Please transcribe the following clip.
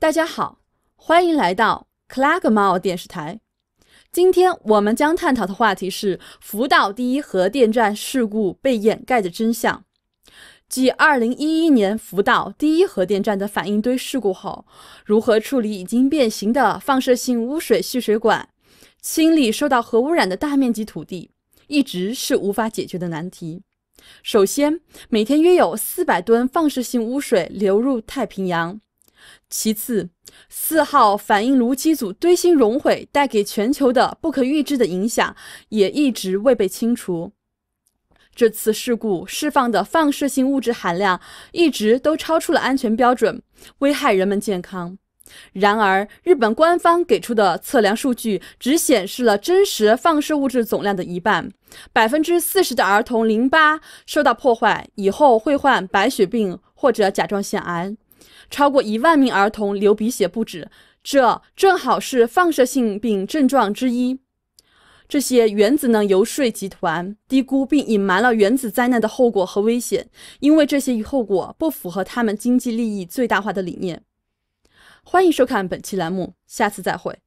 大家好，欢迎来到 l a g m a u 电视台。今天我们将探讨的话题是福岛第一核电站事故被掩盖的真相。继二零一一年福岛第一核电站的反应堆事故后，如何处理已经变形的放射性污水蓄水管，清理受到核污染的大面积土地，一直是无法解决的难题。首先，每天约有四百吨放射性污水流入太平洋。其次，四号反应炉机组堆芯熔毁带给全球的不可预知的影响也一直未被清除。这次事故释放的放射性物质含量一直都超出了安全标准，危害人们健康。然而，日本官方给出的测量数据只显示了真实放射物质总量的一半。百分之四十的儿童淋巴受到破坏以后会患白血病或者甲状腺癌。超过一万名儿童流鼻血不止，这正好是放射性病症状之一。这些原子能游说集团低估并隐瞒了原子灾难的后果和危险，因为这些后果不符合他们经济利益最大化的理念。欢迎收看本期栏目，下次再会。